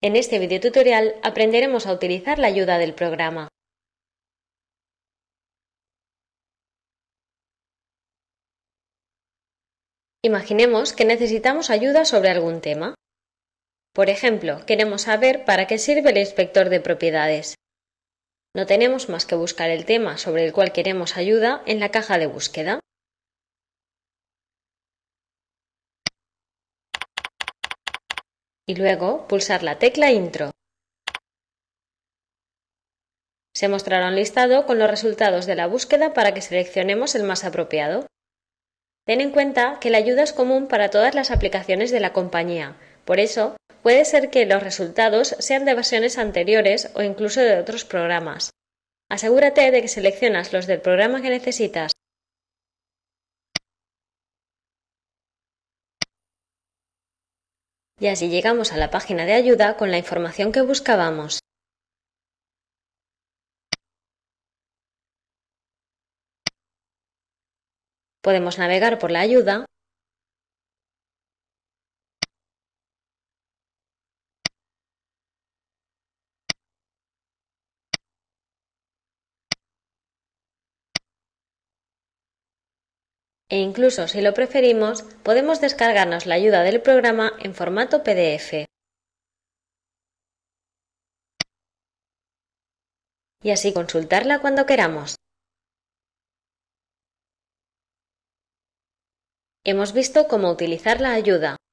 En este videotutorial tutorial aprenderemos a utilizar la ayuda del programa. Imaginemos que necesitamos ayuda sobre algún tema. Por ejemplo, queremos saber para qué sirve el inspector de propiedades. No tenemos más que buscar el tema sobre el cual queremos ayuda en la caja de búsqueda. y luego pulsar la tecla Intro. Se mostrará un listado con los resultados de la búsqueda para que seleccionemos el más apropiado. Ten en cuenta que la ayuda es común para todas las aplicaciones de la compañía, por eso puede ser que los resultados sean de versiones anteriores o incluso de otros programas. Asegúrate de que seleccionas los del programa que necesitas Y así llegamos a la página de ayuda con la información que buscábamos. Podemos navegar por la ayuda E incluso si lo preferimos, podemos descargarnos la ayuda del programa en formato PDF. Y así consultarla cuando queramos. Hemos visto cómo utilizar la ayuda.